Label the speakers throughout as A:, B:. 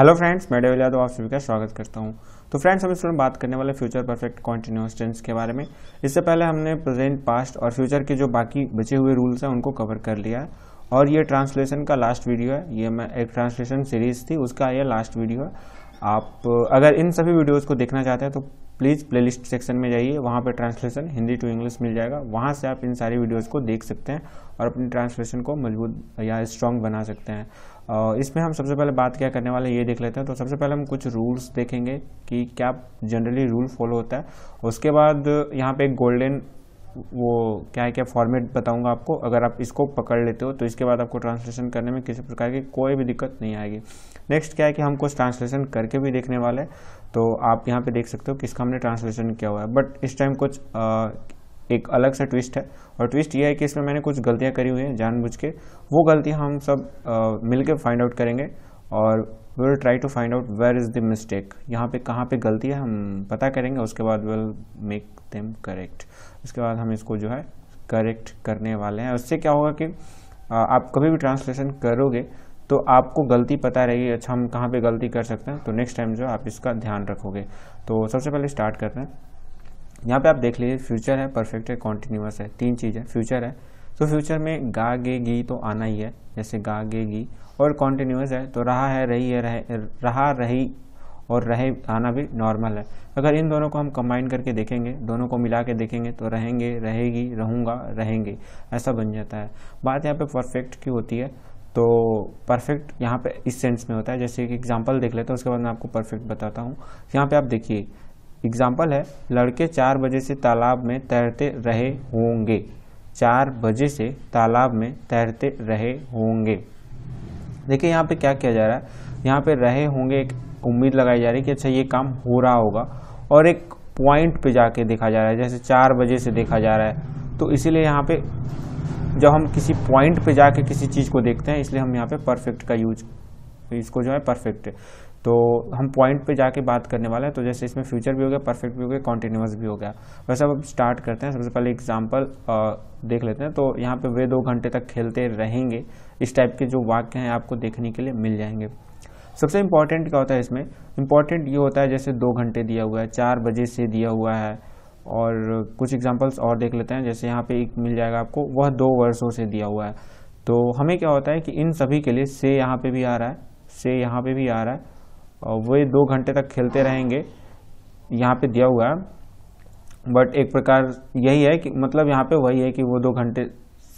A: hello friends मैं डेविल यादव आप सभी का स्वागत करता हूं तो फ्रेंड्स हम इस वक्त बात करने वाले फ्यूचर परफेक्ट कॉन्टिन्यूस टेंस के बारे में इससे पहले हमने प्रेजेंट पास्ट और फ्यूचर के जो बाकी बचे हुए रूल्स हैं उनको कवर कर लिया है और ये ट्रांसलेशन का लास्ट वीडियो है ये मैं एक ट्रांसलेशन सीरीज थी उसका यह लास्ट वीडियो है आप अगर इन सभी वीडियोज़ को देखना चाहते हैं तो प्लीज़ प्ले सेक्शन में जाइए वहाँ पर ट्रांसलेशन हिंदी टू इंग्लिश मिल जाएगा वहाँ से आप इन सारी वीडियोज़ को देख सकते हैं और अपनी ट्रांसलेशन को मजबूत या स्ट्रॉन्ग बना सकते हैं इसमें हम सबसे पहले बात क्या करने वाले ये देख लेते हैं तो सबसे पहले हम कुछ रूल्स देखेंगे कि क्या जनरली रूल फॉलो होता है उसके बाद यहाँ पे एक गोल्डन वो क्या है क्या फॉर्मेट बताऊंगा आपको अगर आप इसको पकड़ लेते हो तो इसके बाद आपको ट्रांसलेशन करने में किसी प्रकार की कोई भी दिक्कत नहीं आएगी नेक्स्ट क्या है कि हम कुछ ट्रांसलेशन करके भी देखने वाले तो आप यहाँ पे देख सकते हो किसका हमने ट्रांसलेशन किया हुआ है बट इस टाइम कुछ एक अलग सा ट्विस्ट है और ट्विस्ट ये है कि इसमें मैंने कुछ गलतियाँ करी हुई हैं जानबूझ के वो गलतियाँ हम सब मिल फाइंड आउट करेंगे और we will try to find out where is the mistake यहाँ पे कहाँ पे गलती है हम पता करेंगे उसके बाद विल मेक देम करेक्ट उसके बाद हम इसको जो है करेक्ट करने वाले हैं उससे क्या होगा कि आप कभी भी ट्रांसलेशन करोगे तो आपको गलती पता रहेगी अच्छा हम कहाँ पे गलती कर सकते हैं तो नेक्स्ट टाइम जो आप इसका ध्यान रखोगे तो सबसे पहले स्टार्ट करते हैं यहाँ पे आप देख लीजिए फ्यूचर है परफेक्ट है कॉन्टिन्यूस है तीन चीज़ है फ्यूचर है तो फ्यूचर में गा गे गी तो आना ही है जैसे गा गे गी और कॉन्टिन्यूस है तो रहा है रही है रहे रहा रही और रहे आना भी नॉर्मल है अगर इन दोनों को हम कंबाइन करके देखेंगे दोनों को मिला के देखेंगे तो रहेंगे रहेगी रहूँगा रहेंगे ऐसा बन जाता है बात यहाँ पे परफेक्ट की होती है तो परफेक्ट यहाँ पे इस सेंस में होता है जैसे कि एग्जांपल देख लेते हैं उसके बाद मैं आपको परफेक्ट बताता हूँ यहाँ पे आप देखिए एग्जाम्पल है लड़के चार बजे से तालाब में तैरते रहे होंगे चार बजे से तालाब में तैरते रहे होंगे देखिए यहाँ पे क्या किया जा रहा है यहाँ पे रहे होंगे एक उम्मीद लगाई जा रही है कि अच्छा ये काम हो रहा होगा और एक पॉइंट पे जाके देखा जा रहा है जैसे चार बजे से देखा जा रहा है तो इसीलिए यहाँ पे जब हम किसी पॉइंट पे जाके किसी चीज़ को देखते हैं इसलिए हम यहाँ पे परफेक्ट का यूज इसको जो है परफेक्ट तो हम पॉइंट पे जाके बात करने वाले हैं तो जैसे इसमें फ्यूचर भी हो गया परफेक्ट भी हो गया कॉन्टिन्यूस भी हो गया वैसे अब स्टार्ट करते हैं सबसे पहले एग्जाम्पल देख लेते हैं तो यहाँ पे वे दो घंटे तक खेलते रहेंगे इस टाइप के जो वाक्य हैं आपको देखने के लिए मिल जाएंगे सबसे इम्पॉर्टेंट क्या होता है इसमें इम्पॉर्टेंट ये होता है जैसे दो घंटे दिया हुआ है चार बजे से दिया हुआ है और कुछ एग्जाम्पल्स और देख लेते हैं जैसे यहाँ पे एक मिल जाएगा आपको वह दो वर्षों से दिया हुआ है तो हमें क्या होता है कि इन सभी के लिए से यहाँ पे भी आ रहा है से यहाँ पे भी आ रहा है वे दो घंटे तक खेलते रहेंगे यहाँ पे दिया हुआ है बट एक प्रकार यही है कि मतलब यहाँ पे वही है कि वो दो घंटे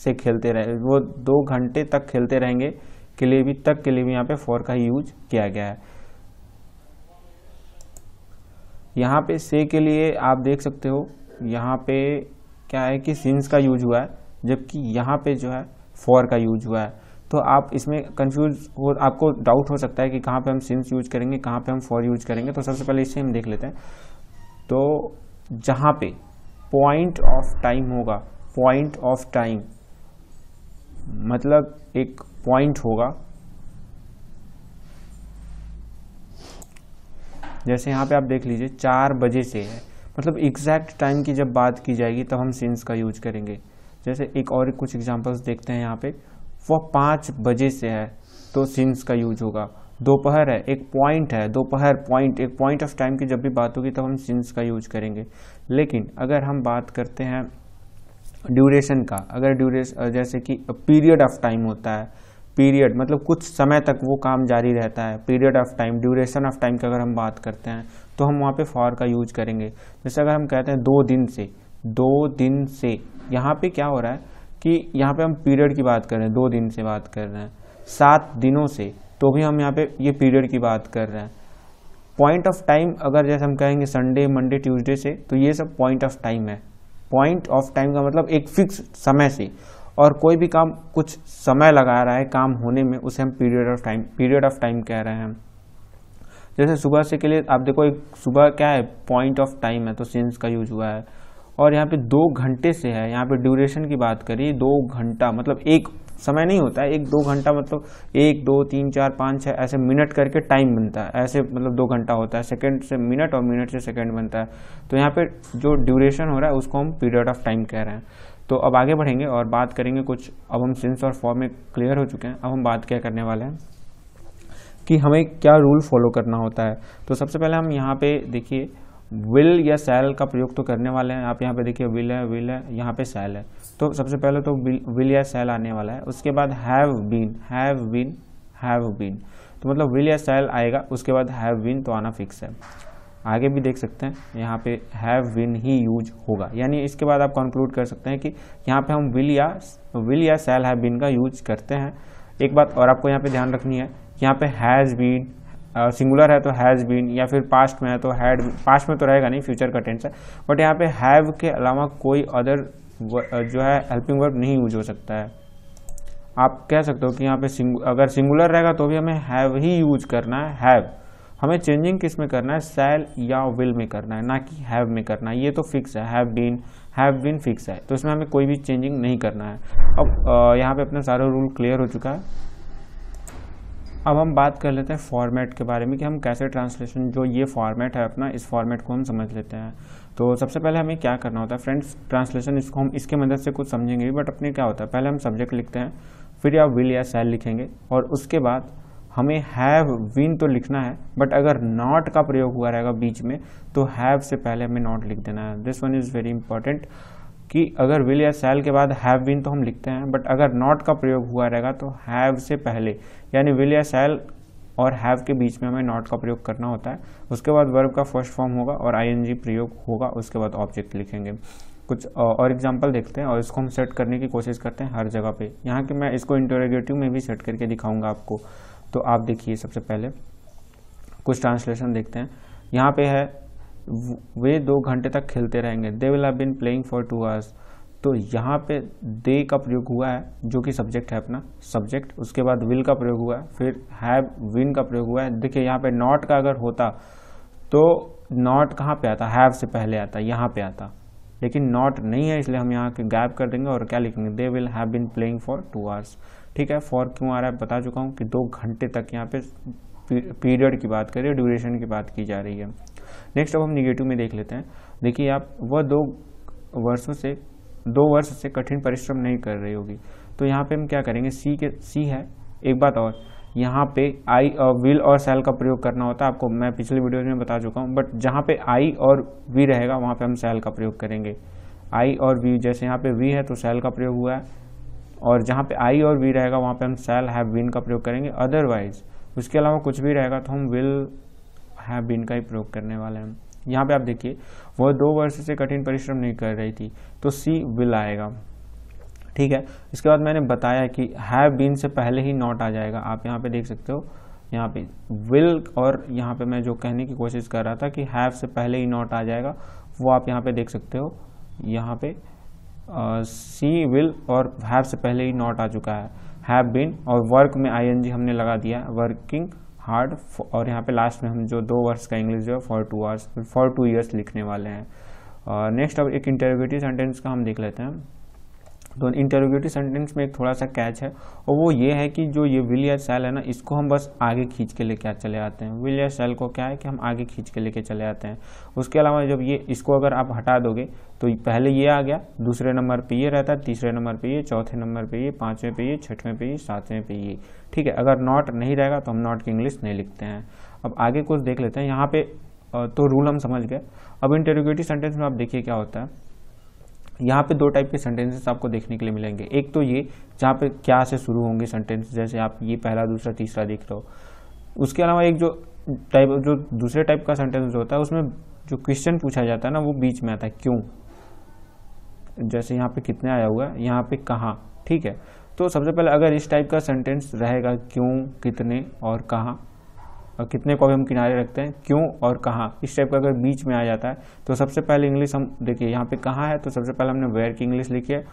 A: से खेलते रहे वो दो घंटे तक खेलते रहेंगे के लिए भी तक के लिए भी यहाँ पे फोर का यूज किया गया है यहाँ पे से के लिए आप देख सकते हो यहाँ पे क्या है कि सिंस का यूज हुआ है जबकि यहाँ पे जो है फोर का यूज हुआ है तो आप इसमें कंफ्यूज हो आपको डाउट हो सकता है कि कहाँ पे हम सिंस यूज करेंगे कहाँ पे हम फॉर यूज करेंगे तो सबसे पहले इसे हम देख लेते हैं तो जहाँ पे पॉइंट ऑफ टाइम होगा पॉइंट ऑफ टाइम मतलब एक पॉइंट होगा जैसे यहाँ पे आप देख लीजिए चार बजे से है मतलब एग्जैक्ट टाइम की जब बात की जाएगी तब हम सिंस का यूज करेंगे जैसे एक और कुछ एग्जांपल्स देखते हैं यहाँ पे वह पाँच बजे से है तो सिंस का यूज होगा दोपहर है एक पॉइंट है दोपहर पॉइंट एक पॉइंट ऑफ टाइम की जब भी बात होगी तब तो हम सिंस का यूज करेंगे लेकिन अगर हम बात करते हैं ड्यूरेशन का अगर ड्यूरेशन जैसे कि पीरियड ऑफ टाइम होता है पीरियड मतलब कुछ समय तक वो काम जारी रहता है period of time duration of time की अगर हम बात करते हैं तो हम वहाँ पे फॉर का यूज करेंगे जैसे अगर हम कहते हैं दो दिन से दो दिन से यहाँ पे क्या हो रहा है कि यहाँ पे हम पीरियड की बात कर रहे हैं दो दिन से बात कर रहे हैं सात दिनों से तो भी हम यहाँ पे ये पीरियड की बात कर रहे हैं पॉइंट ऑफ टाइम अगर जैसे हम कहेंगे संडे मंडे ट्यूसडे से तो ये सब पॉइंट ऑफ टाइम है पॉइंट ऑफ टाइम का मतलब एक फिक्स समय से और कोई भी काम कुछ समय लगा रहा है काम होने में उसे हम period of time period of time कह रहे हैं जैसे सुबह से के लिए आप देखो एक सुबह क्या है पॉइंट ऑफ टाइम है तो सेंस का यूज हुआ है और यहाँ पे दो घंटे से है यहाँ पे ड्यूरेशन की बात करिए दो घंटा मतलब एक समय नहीं होता है एक दो घंटा मतलब एक दो तीन चार पाँच छः ऐसे मिनट करके टाइम बनता है ऐसे मतलब दो घंटा होता है सेकंड से मिनट और मिनट से सेकंड बनता है तो यहाँ पे जो ड्यूरेशन हो रहा है उसको हम पीरियड ऑफ टाइम कह रहे हैं तो अब आगे बढ़ेंगे और बात करेंगे कुछ अब हम सेंस और फॉर्म में क्लियर हो चुके हैं अब हम बात क्या करने वाले हैं कि हमें क्या रूल फॉलो करना होता है तो सबसे पहले हम यहाँ पे देखिए विल या सेल का प्रयोग तो करने वाले हैं आप यहाँ पे देखिए विल है विल है यहाँ पे सेल है तो सबसे पहले तो विल या सेल आने वाला है उसके बाद have been have been have been तो मतलब विल या सेल आएगा उसके बाद हैव बीन तो आना फिक्स है आगे भी देख सकते हैं यहाँ पे हैव विन ही यूज होगा यानी इसके बाद आप कंक्लूड कर सकते हैं कि यहाँ पे हम विल या विल या सेल हैव बीन का यूज करते हैं एक बात और आपको यहाँ पे ध्यान रखनी है यहाँ पे हैज़ बीन सिंगुलर uh, है तो हैज़ बीन या फिर पास्ट में है तो हैड पास्ट में तो रहेगा नहीं फ्यूचर का टेंस है बट यहाँ पे हैव के अलावा कोई अदर जो है हेल्पिंग वर्ब नहीं यूज हो सकता है आप कह सकते हो कि यहाँ पे सिंग, अगर सिंगुलर रहेगा तो भी हमें हैव ही यूज करना है हैव हमें चेंजिंग किस में करना है सेल या विल में करना है ना कि हैव में करना है ये तो फिक्स है have been have been fix है तो इसमें हमें कोई भी चेंजिंग नहीं करना है अब यहाँ पे अपना सारा रूल क्लियर हो चुका है अब हम बात कर लेते हैं फॉर्मेट के बारे में कि हम कैसे ट्रांसलेशन जो ये फॉर्मेट है अपना इस फॉर्मेट को हम समझ लेते हैं तो सबसे पहले हमें क्या करना होता है फ्रेंड्स ट्रांसलेशन इसको हम इसके मदद से कुछ समझेंगे बट अपने क्या होता है पहले हम सब्जेक्ट लिखते हैं फिर या विल या सेल लिखेंगे और उसके बाद हमें हैव विन तो लिखना है बट अगर नॉट का प्रयोग हुआ रहेगा बीच में तो हैव से पहले हमें नॉट लिख देना है this one is very important कि अगर विल या सेल के बाद हैव बीन तो हम लिखते हैं बट अगर नॉट का प्रयोग हुआ रहेगा तो हैव से पहले यानी विल या सेल और हैव के बीच में हमें नॉट का प्रयोग करना होता है उसके बाद वर्ब का फर्स्ट फॉर्म होगा और आईएनजी प्रयोग होगा उसके बाद ऑब्जेक्ट लिखेंगे कुछ और एग्जाम्पल देखते हैं और इसको हम सेट करने की कोशिश करते हैं हर जगह पे यहाँ के मैं इसको इंटरोगेटिव में भी सेट करके दिखाऊंगा आपको तो आप देखिए सबसे पहले कुछ ट्रांसलेशन देखते हैं यहाँ पे है वे दो घंटे तक खेलते रहेंगे they will have been playing for two hours तो यहाँ पे दे का प्रयोग हुआ है जो कि सब्जेक्ट है अपना सब्जेक्ट उसके बाद विल का प्रयोग हुआ है फिर हैव विन का प्रयोग हुआ है देखिए यहाँ पे नॉट का अगर होता तो नॉट कहाँ पे आता हैव से पहले आता यहाँ पे आता लेकिन नॉट नहीं है इसलिए हम यहाँ के गैप कर देंगे और क्या लिखेंगे they will have been playing for two hours ठीक है फॉर क्यों आ रहा है बता चुका हूँ कि दो घंटे तक यहाँ पे पीरियड की बात करें ड्यूरेशन की बात की जा रही है नेक्स्ट अब हम निगेटिव में देख लेते हैं देखिए आप वह दो वर्षों से दो वर्ष से कठिन परिश्रम नहीं कर रही होगी तो यहाँ पे हम क्या करेंगे सी के सी है एक बात और यहाँ पे आई और विल और सेल का प्रयोग करना होता है आपको मैं पिछले वीडियो में बता चुका हूँ बट जहाँ पे आई और वी रहेगा वहाँ पे हम सेल का प्रयोग करेंगे आई और वी जैसे यहाँ पे वी है तो सेल का प्रयोग हुआ है और जहाँ पे आई और वी रहेगा वहाँ पे हम सेल हैव विन का प्रयोग करेंगे अदरवाइज उसके अलावा कुछ भी रहेगा तो हम विल हैव बिन का ही प्रयोग करने वाले हैं यहाँ पे आप देखिए वह दो वर्ष से कठिन परिश्रम नहीं कर रही थी तो सी विल आएगा ठीक है इसके बाद मैंने बताया कि हैव बीन से पहले ही नॉट आ जाएगा आप यहाँ पे देख सकते हो यहाँ पे विल और यहाँ पे मैं जो कहने की कोशिश कर रहा था कि हैव से पहले ही नॉट आ जाएगा वो आप यहाँ पे देख सकते हो यहाँ पे सी विल और हैव से पहले ही नॉट आ चुका है हैव बीन और वर्क में आई हमने लगा दिया वर्किंग हार्ड और यहाँ पे लास्ट में हम जो दो वर्ष का इंग्लिश जो है for two hours for two years लिखने वाले हैं नेक्स्ट अब एक इंटरव्यूटिव सेंटेंस का हम देख लेते हैं तो इंटरोगेटिव सेंटेंस में एक थोड़ा सा कैच है और वो ये है कि जो ये विल या सेल है ना इसको हम बस आगे खींच के लेके चले आते हैं विल या सेल को क्या है कि हम आगे खींच के लेके चले आते हैं उसके अलावा जब ये इसको अगर आप हटा दोगे तो पहले ये आ गया दूसरे नंबर पे ये रहता है तीसरे नंबर पे ये चौथे नंबर पे ये पाँचवें पे ये छठवें पे ये सातवें पे ये ठीक है अगर नॉट नहीं रहेगा तो हम नॉट की इंग्लिश नहीं लिखते हैं अब आगे कुछ देख लेते हैं यहाँ पे तो रूल हम समझ गए अब इंटरोगेटिव सेंटेंस में आप देखिए क्या होता है यहाँ पे दो टाइप के सेंटेंसेस आपको देखने के लिए मिलेंगे एक तो ये जहाँ पे क्या से शुरू होंगे सेंटेंस जैसे आप ये पहला दूसरा तीसरा देख रहे हो उसके अलावा एक जो टाइप जो दूसरे टाइप का सेंटेंस होता है उसमें जो क्वेश्चन पूछा जाता है ना वो बीच में आता है क्यों जैसे यहाँ पे कितने आया हुआ है यहाँ पे कहाँ ठीक है तो सबसे पहले अगर इस टाइप का सेंटेंस रहेगा क्यों कितने और कहाँ और कितने को भी हम किनारे रखते हैं क्यों और कहाँ इस टाइप का अगर बीच में आ जाता है तो सबसे पहले इंग्लिश हम देखिए यहाँ पे कहाँ है तो सबसे पहले हमने वेयर की इंग्लिश लिखी है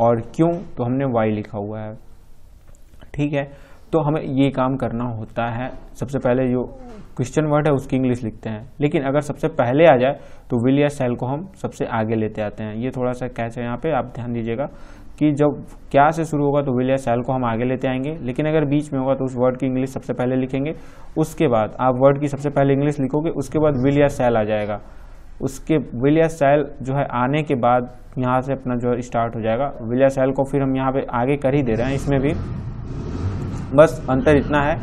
A: और क्यों तो हमने वाई लिखा हुआ है ठीक है तो हमें ये काम करना होता है सबसे पहले जो क्वेश्चन वर्ड है उसकी इंग्लिश लिखते हैं लेकिन अगर सबसे पहले आ जाए तो विल या सेल को हम सबसे आगे लेते आते हैं ये थोड़ा सा कैच है यहाँ पे आप ध्यान दीजिएगा कि जब क्या से शुरू होगा तो विल या शैल को हम आगे लेते आएंगे लेकिन अगर बीच में होगा तो उस वर्ड की इंग्लिश सबसे पहले लिखेंगे उसके बाद आप वर्ड की सबसे पहले इंग्लिश लिखोगे उसके बाद विल या शैल आ जाएगा उसके विल या शैल जो है आने के बाद यहाँ से अपना जो है स्टार्ट हो जाएगा विल या शैल को फिर हम यहाँ पे आगे कर ही दे रहे हैं इसमें भी बस अंतर इतना है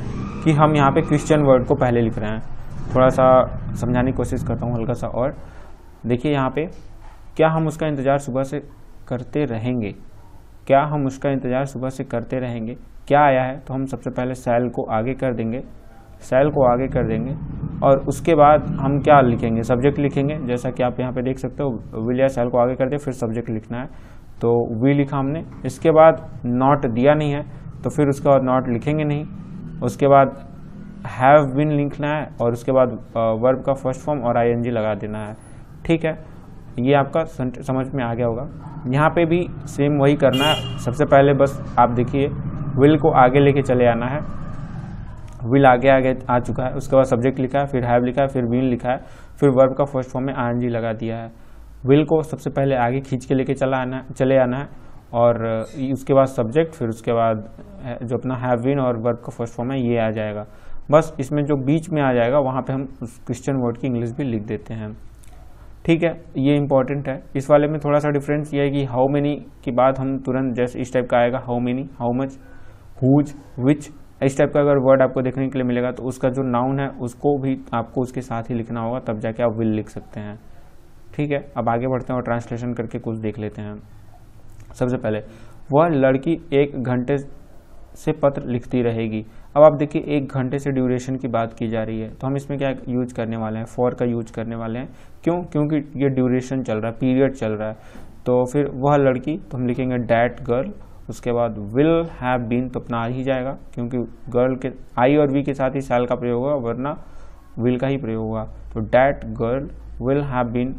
A: कि हम यहाँ पे क्रिश्चियन वर्ड को पहले लिख रहे हैं थोड़ा सा समझाने की कोशिश करता हूँ हल्का सा और देखिए यहाँ पे क्या हम उसका इंतज़ार सुबह से करते रहेंगे क्या हम उसका इंतज़ार सुबह से करते रहेंगे क्या आया है तो हम सबसे पहले सेल को आगे कर देंगे सेल को आगे कर देंगे और उसके बाद हम क्या लिखेंगे सब्जेक्ट लिखेंगे जैसा कि आप यहाँ पे देख सकते हो विल या सेल को आगे कर दे फिर सब्जेक्ट लिखना है तो वी लिखा हमने इसके बाद नॉट दिया नहीं है तो फिर उसके बाद नॉट लिखेंगे नहीं उसके बाद हैव बिन लिखना है और उसके बाद वर्ब का फर्स्ट फॉर्म और जी लगा देना है ठीक है ये आपका समझ में आ गया होगा यहाँ पे भी सेम वही करना है सबसे पहले बस आप देखिए विल को आगे लेके चले आना है विल आगे आगे आ चुका है उसके बाद सब्जेक्ट लिखा है फिर हैव लिखा है फिर बीन लिखा है फिर वर्ब का फर्स्ट फॉर्म में आर लगा दिया है विल को सबसे पहले आगे खींच के लेके चला आना चले आना है और उसके बाद सब्जेक्ट फिर उसके बाद जो अपना हैव बीन और वर्ब का फर्स्ट फॉर्म है ये आ जाएगा बस इसमें जो बीच में आ जाएगा वहाँ पे हम उस क्रिश्चियन वर्ड की इंग्लिश भी लिख देते हैं ठीक है ये इंपॉर्टेंट है इस वाले में थोड़ा सा डिफरेंस ये है कि हाउ मेनी की बात हम तुरंत जस्ट इस टाइप का आएगा how many how much whose which इस टाइप का अगर वर्ड आपको देखने के लिए मिलेगा तो उसका जो नाउन है उसको भी आपको उसके साथ ही लिखना होगा तब जाके आप विल लिख सकते हैं ठीक है अब आगे बढ़ते हैं और ट्रांसलेशन करके कुछ देख लेते हैं सबसे पहले वह लड़की एक घंटे से पत्र लिखती रहेगी अब आप देखिए एक घंटे से ड्यूरेशन की बात की जा रही है तो हम इसमें क्या यूज करने वाले हैं फॉर का यूज करने वाले हैं क्यों क्योंकि ये ड्यूरेशन चल रहा है पीरियड चल रहा है तो फिर वह लड़की तो हम लिखेंगे डैट गर्ल उसके बाद विल हैव बीन तो अपना आ ही जाएगा क्योंकि गर्ल के आई और वी के साथ ही साल का प्रयोग होगा वरना विल का ही प्रयोग होगा तो that girl will have been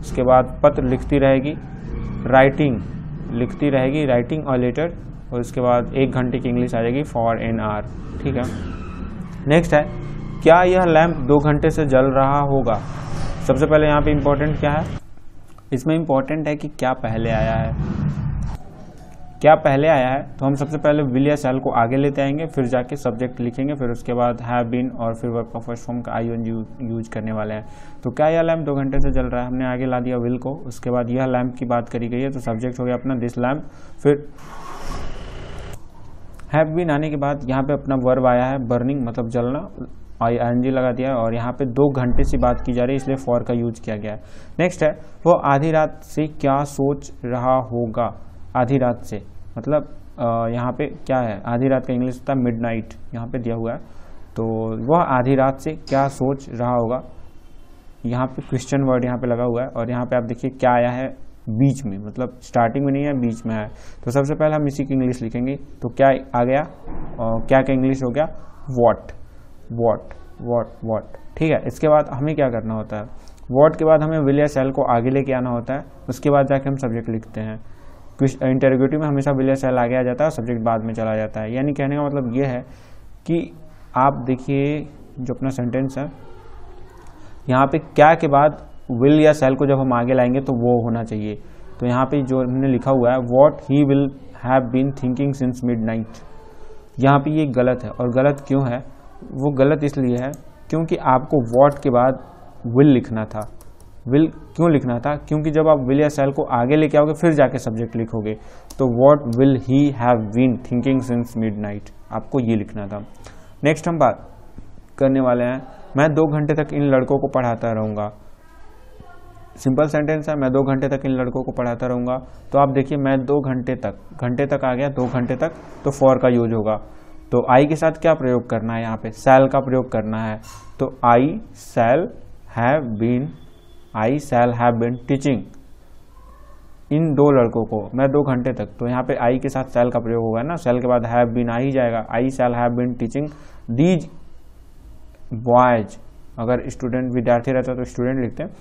A: उसके बाद पत्र लिखती रहेगी राइटिंग लिखती रहेगी राइटिंग और लेटर और इसके बाद एक घंटे की इंग्लिश आ जाएगी फॉर एन आर ठीक है नेक्स्ट है क्या यह लैम्प दो घंटे से जल रहा होगा सबसे पहले यहाँ पे इम्पोर्टेंट क्या है इसमें इम्पोर्टेंट है कि क्या पहले आया है क्या पहले आया है तो हम सबसे पहले विल या सेल को आगे लेते आएंगे फिर जाके सब्जेक्ट लिखेंगे फिर उसके बाद हैव बीन और फिर वर्क का फर्स्ट फॉर्म का आई एन यूज करने वाले हैं तो क्या यह लैम्प दो घंटे से जल रहा है हमने आगे ला दिया विल को उसके बाद यह लैम्प की बात करी गई है तो सब्जेक्ट हो गया अपना दिस लैम्प फिर हैव बीन आने के बाद यहाँ पे अपना वर्ब आया है बर्निंग मतलब जलना आई एन जी लगा दिया और यहाँ पे दो घंटे से बात की जा रही है इसलिए फॉर का यूज किया गया है नेक्स्ट है वो आधी रात से क्या सोच रहा होगा आधी रात से मतलब यहाँ पे क्या है आधी रात का इंग्लिश होता है मिड नाइट यहाँ पे दिया हुआ है तो वह आधी रात से क्या सोच रहा होगा यहाँ पे क्वेश्चन वर्ड यहाँ पे लगा हुआ है और यहाँ पे आप देखिए क्या आया है बीच में मतलब स्टार्टिंग में नहीं है बीच में है तो सबसे पहले हम इसी की इंग्लिश लिखेंगे तो क्या आ गया और क्या क्या इंग्लिश हो गया वॉट वॉट वॉट वॉट ठीक है इसके बाद हमें क्या करना होता है वॉट के बाद हमें विलिया सेल को आगे लेके आना होता है उसके बाद जाके हम सब्जेक्ट लिखते हैं इंटरव्यूटिव में हमेशा विलिया सेल आगे आ जाता है सब्जेक्ट बाद में चला जाता है यानी कहने का मतलब ये है कि आप देखिए जो अपना सेंटेंस है यहाँ पे क्या के बाद विल या सेल को जब हम आगे लाएंगे तो वो होना चाहिए तो यहाँ पे जो हमने लिखा हुआ है what he will have been thinking since midnight यहाँ पर ये गलत है और गलत क्यों है वो गलत इसलिए है क्योंकि आपको वॉट के बाद विल लिखना था विल क्यों लिखना था क्योंकि जब आप विल या सेल को आगे लेके आओगे फिर जाके सब्जेक्ट लिखोगे तो what will he have been thinking since midnight आपको ये लिखना था नेक्स्ट हम बात करने वाले हैं मैं दो घंटे तक इन लड़कों को पढ़ाता रहूँगा सिंपल सेंटेंस है मैं दो घंटे तक इन लड़कों को पढ़ाता रहूँगा तो आप देखिए मैं दो घंटे तक घंटे तक आ गया दो घंटे तक तो फॉर का यूज होगा तो आई के साथ क्या प्रयोग करना है यहाँ पे सेल का प्रयोग करना है तो I shall have been I shall have been teaching इन दो लड़कों को मैं दो घंटे तक तो यहाँ पे आई के साथ सेल का प्रयोग होगा ना सेल के बाद हैव बीन आ ही जाएगा I shall have been teaching these boys अगर स्टूडेंट विद्यार्थी रहता है तो स्टूडेंट लिखते हैं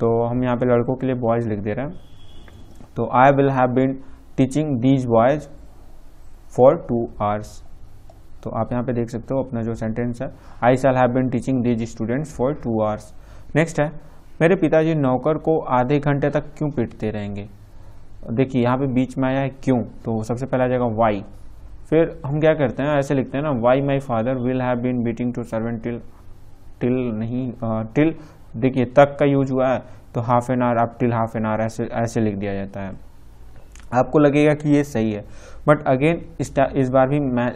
A: तो हम यहाँ पे लड़कों के लिए बॉयज़ लिख दे रहे हैं तो I will have been teaching these boys for two hours तो आप यहाँ पे देख सकते हो अपना जो सेंटेंस है I shall have been teaching these students for two hours next है मेरे पिताजी नौकर को आधे घंटे तक क्यों पीटते रहेंगे देखिए यहाँ पे बीच में आया है क्यों तो सबसे पहला आ जाएगा वाई फिर हम क्या करते हैं ऐसे लिखते हैं ना why my father will have been beating to servant till till नहीं टिल देखिए तक का यूज हुआ है तो half an hour up till half an hour ऐसे ऐसे लिख दिया जाता है आपको लगेगा कि ये सही है बट अगेन इस बार भी मैं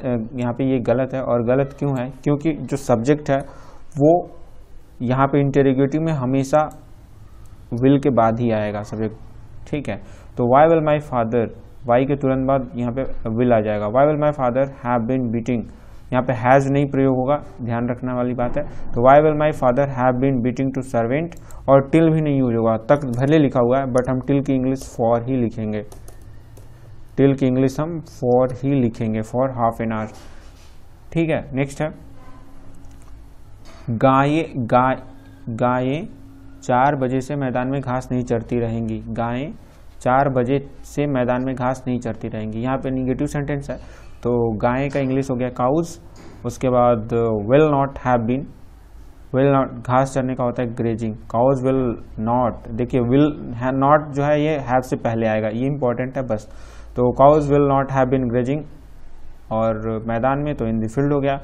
A: यहाँ पे ये गलत है और गलत क्यों है क्योंकि जो सब्जेक्ट है वो यहाँ पे इंटेरोगेटिव में हमेशा विल के बाद ही आएगा सब्जेक्ट ठीक है तो why will my father why के तुरंत बाद यहाँ पे विल आ जाएगा why will my father have been beating यहाँ पे हैज़ नहीं प्रयोग होगा ध्यान रखने वाली बात है तो why will my father have been beating to servant और टिल भी नहीं यूज होगा तक भले लिखा हुआ है बट हम टिल की इंग्लिश फॉर ही लिखेंगे टिल की इंग्लिश हम फॉर ही लिखेंगे फॉर हाफ एन आवर ठीक है नेक्स्ट है गाय गाय गायें चार बजे से मैदान में घास नहीं चरती रहेंगी गायें चार बजे से मैदान में घास नहीं चरती रहेंगी यहाँ पे निगेटिव सेंटेंस है तो गाय का इंग्लिश हो गया काउज उसके बाद will not have been will not घास चरने का होता है ग्रेजिंग काउज विल नॉट देखिए विल नॉट जो है ये हैव से पहले आएगा ये इंपॉर्टेंट है बस तो cows will not have been grazing और मैदान में तो इन द फील्ड हो गया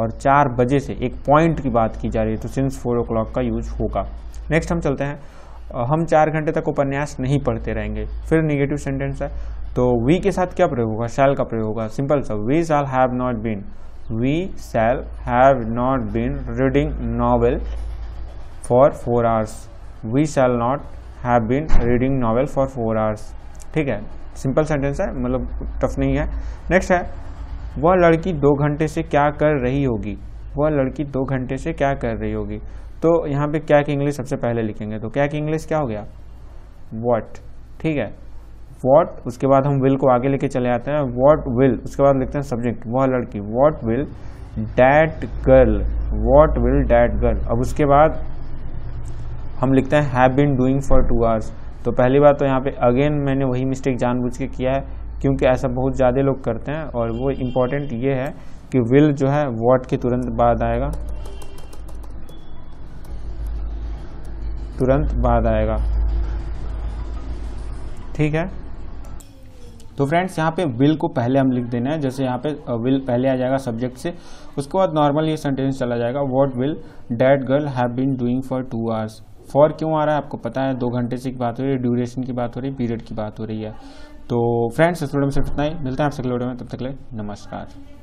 A: और चार बजे से एक पॉइंट की बात की जा रही है तो सिंस फोर ओ का यूज होगा नेक्स्ट हम चलते हैं हम चार घंटे तक उपन्यास नहीं पढ़ते रहेंगे फिर निगेटिव सेंटेंस है तो वी के साथ क्या प्रयोग होगा शैल का प्रयोग होगा सिंपल सा we shall have not been we shall have not been reading novel for four hours we shall not have been reading novel for four hours ठीक है सिंपल सेंटेंस है मतलब टफ नहीं है नेक्स्ट है वह लड़की दो घंटे से क्या कर रही होगी वह लड़की दो घंटे से क्या कर रही होगी तो यहाँ पे क्या की इंग्लिश सबसे पहले लिखेंगे तो क्या की इंग्लिश क्या हो गया वॉट ठीक है वॉट उसके बाद हम विल को आगे लेके चले आते हैं वॉट विल उसके बाद लिखते हैं सब्जेक्ट वह लड़की what will that girl what will that girl अब उसके बाद हम लिखते हैं have been doing for two hours तो पहली बात तो यहाँ पे अगेन मैंने वही मिस्टेक जानबूझ के किया है क्योंकि ऐसा बहुत ज़्यादा लोग करते हैं और वो इम्पॉर्टेंट ये है कि विल जो है वॉट के तुरंत बाद आएगा तुरंत बाद आएगा ठीक है तो फ्रेंड्स यहाँ पे विल को पहले हम लिख देना है जैसे यहाँ पे विल पहले आ जाएगा सब्जेक्ट से उसके बाद नॉर्मल ये सेंटेंस चला जाएगा what will that girl have been doing for two hours for क्यों आ रहा है आपको पता है दो घंटे से की बात हो रही है ड्यूरेशन की बात हो रही है पीरियड की बात हो रही है तो फ्रेंड्स इस वीडियो में सिर्फ इतना ही मिलते हैं आपसे अगले वीडियो में तब तक ले नमस्कार